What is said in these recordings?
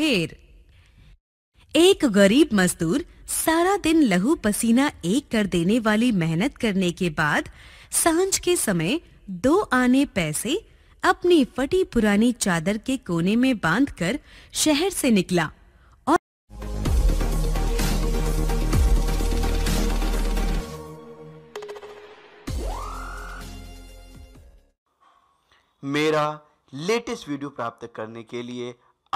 फिर एक गरीब मजदूर सारा दिन लहू पसीना एक कर देने वाली मेहनत करने के बाद सांझ के समय दो आने पैसे अपनी फटी पुरानी चादर के कोने में बांधकर शहर से निकला और मेरा लेटेस्ट वीडियो प्राप्त करने के लिए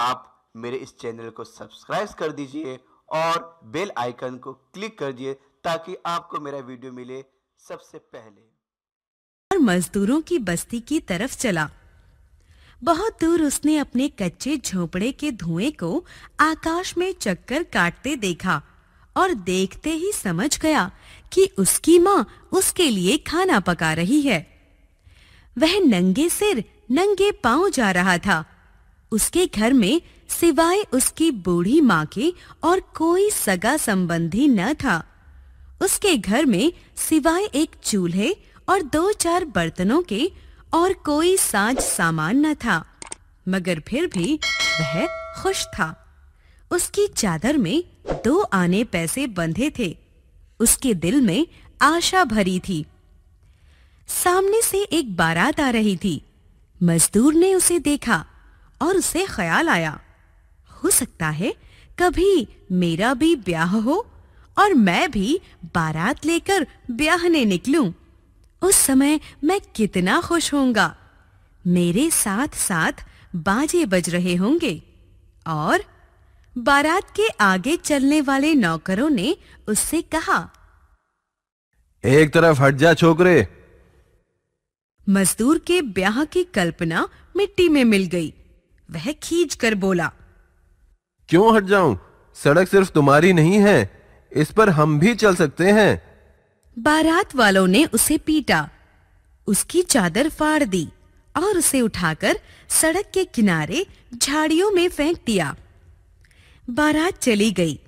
आप मेरे इस चैनल को सब्सक्राइब कर दीजिए और बेल आइकन को क्लिक कर दिए ताकि आपको मेरा वीडियो मिले सबसे पहले और मजदूरों की बस्ती की तरफ चला बहुत दूर उसने अपने कच्चे झोपड़े के धुएं को आकाश में चक्कर काटते देखा और देखते ही समझ गया कि उसकी माँ उसके लिए खाना पका रही है वह नंगे सिर नंगे पांव जा रहा था उसके घर में सिवाय उसकी बूढ़ी माँ के और कोई सगा संबंधी न था उसके घर में सिवाय एक चूल्हे और दो चार बर्तनों के और कोई साज सामान न था मगर फिर भी वह खुश था उसकी चादर में दो आने पैसे बंधे थे उसके दिल में आशा भरी थी सामने से एक बारात आ रही थी मजदूर ने उसे देखा और उसे ख्याल आया हो सकता है कभी मेरा भी ब्याह हो और मैं भी बारात लेकर ब्याहने निकलूं। उस समय मैं कितना खुश होऊंगा मेरे साथ साथ बाजे बज रहे होंगे और बारात के आगे चलने वाले नौकरों ने उससे कहा एक तरफ हट जा छोकरे मजदूर के ब्याह की कल्पना मिट्टी में मिल गई वह खींच कर बोला क्यों हट जाऊं? सड़क सिर्फ तुम्हारी नहीं है इस पर हम भी चल सकते हैं बारात वालों ने उसे पीटा उसकी चादर फाड़ दी और उसे उठाकर सड़क के किनारे झाड़ियों में फेंक दिया बारात चली गई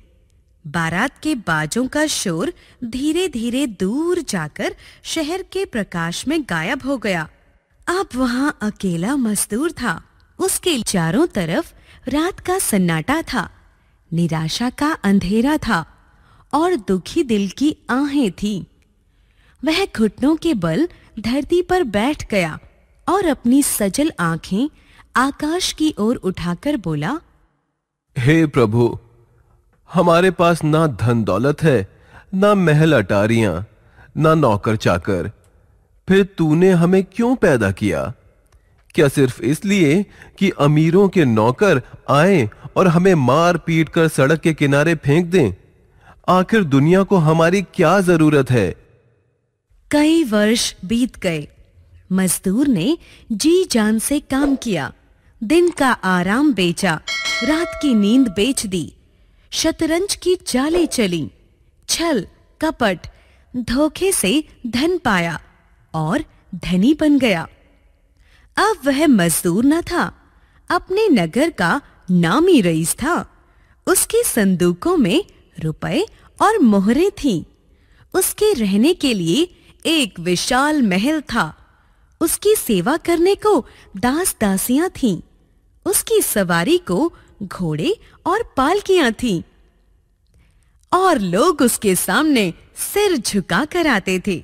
बारात के बाजों का शोर धीरे-धीरे दूर जाकर शहर के प्रकाश में गायब हो गया अब वहां अकेला मजदूर था उसके चारों तरफ रात का सन्नाटा था निराशा का अंधेरा था और दुखी दिल की आहें थी वह घुटनों के बल धरती पर बैठ गया और अपनी सजल आंखें आकाश की ओर उठाकर बोला हे hey प्रभु हमारे पास ना धन दौलत है ना महल अटारियां ना नौकर चाकर फिर तूने हमें क्यों पैदा किया क्या सिर्फ इसलिए कि अमीरों के नौकर आए और हमें मार पीट कर सड़क के किनारे फेंक दें आखिर दुनिया को हमारी क्या जरूरत है कई वर्ष बीत गए मजदूर ने जी जान से काम किया दिन का आराम बेचा रात की नींद बेच दी शतरंज की चाले चली छल कपट धोखे से धन पाया और धनी बन गया अब वह मजदूर न था अपने नगर का नामी रईस था उसके संदूकों में रुपए और मोहरे थीं। उसके रहने के लिए एक विशाल महल था उसकी सेवा करने को दास दासियां थीं। उसकी सवारी को घोड़े और पालकियां थीं। और लोग उसके सामने सिर झुका कर आते थे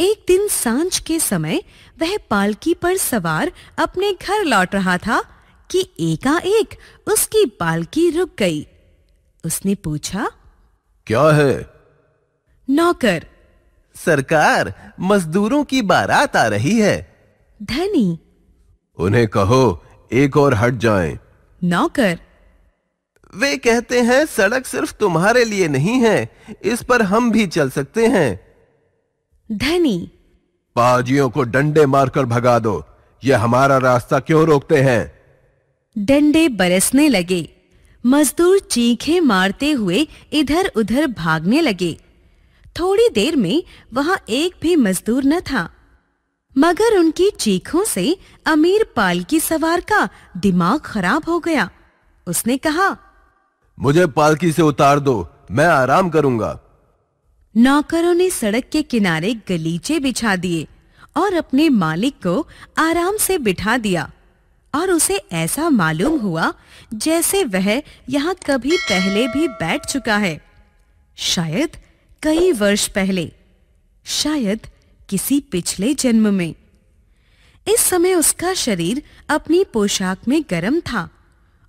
एक दिन सांझ के समय वह पालकी पर सवार अपने घर लौट रहा था कि एकाएक उसकी पालकी रुक गई उसने पूछा क्या है नौकर सरकार मजदूरों की बारात आ रही है धनी उन्हें कहो एक और हट जाएं। नौकर वे कहते हैं सड़क सिर्फ तुम्हारे लिए नहीं है इस पर हम भी चल सकते हैं धनी पाजियों को डंडे मारकर भगा दो ये हमारा रास्ता क्यों रोकते हैं डंडे बरसने लगे मजदूर चीखे मारते हुए इधर उधर भागने लगे थोड़ी देर में वहां एक भी मजदूर न था मगर उनकी चीखों से अमीर पालकी सवार का दिमाग खराब हो गया उसने कहा मुझे पालकी से उतार दो मैं आराम करूंगा नौकरों ने सड़क के किनारे गलीचे बिछा दिए और अपने मालिक को आराम से बिठा दिया और उसे ऐसा मालूम हुआ जैसे वह यहाँ कभी पहले भी बैठ चुका है शायद कई वर्ष पहले शायद किसी पिछले जन्म में इस समय उसका शरीर अपनी पोशाक में गर्म था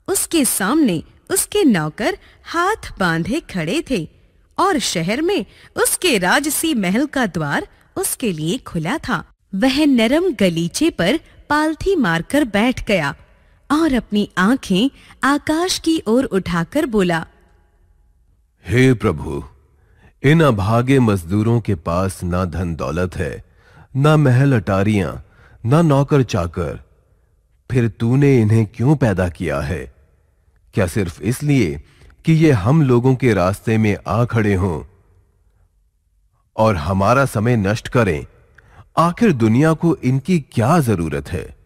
उसके सामने उसके नौकर हाथ बांधे खड़े थे और शहर में उसके राजसी महल का द्वार उसके लिए खुला था वह नरम गलीचे पर पालथी मारकर बैठ गया और अपनी आंखें आकाश की ओर उठाकर बोला हे प्रभु इन अभागे मजदूरों के पास ना धन दौलत है ना महल अटारिया ना नौकर चाकर फिर तूने इन्हें क्यों पैदा किया है क्या सिर्फ इसलिए कि ये हम लोगों के रास्ते में आ खड़े हों और हमारा समय नष्ट करें आखिर दुनिया को इनकी क्या जरूरत है